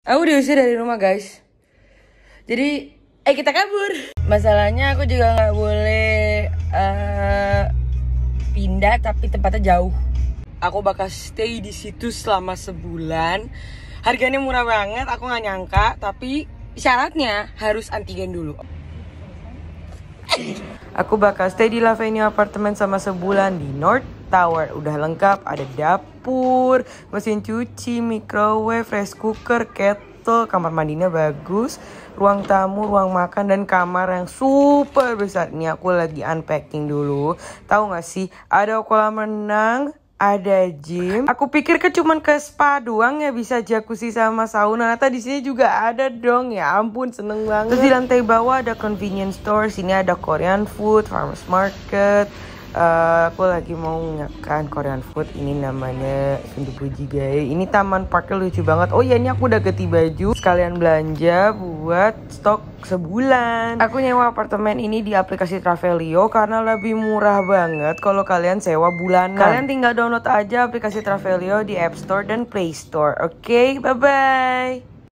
Aku diusir dari rumah guys. Jadi, eh kita kabur. Masalahnya aku juga nggak boleh uh, pindah tapi tempatnya jauh. Aku bakal stay di situ selama sebulan. Harganya murah banget, aku gak nyangka. Tapi syaratnya harus antigen dulu. Aku bakal stay di Lavenio Apartment apartemen sama sebulan di North tower udah lengkap ada dapur mesin cuci microwave rice cooker kettle kamar mandinya bagus ruang tamu ruang makan dan kamar yang super besar ini aku lagi unpacking dulu tahu nggak sih ada kolam renang ada gym. Aku pikir ke cuman ke spa doang ya bisa jacuzzi sama sauna. Nah, di sini juga ada dong. Ya ampun, seneng banget. Terus di lantai bawah ada convenience store, sini ada Korean food, farmers market, Eh, aku lagi mau makan Korean food ini namanya guys ini taman parknya lucu banget oh iya ini aku udah ganti baju sekalian belanja buat stok sebulan aku nyewa apartemen ini di aplikasi Travelio karena lebih murah banget kalau kalian sewa bulanan kalian tinggal download aja aplikasi Travelio di App Store dan Play Store oke okay, bye bye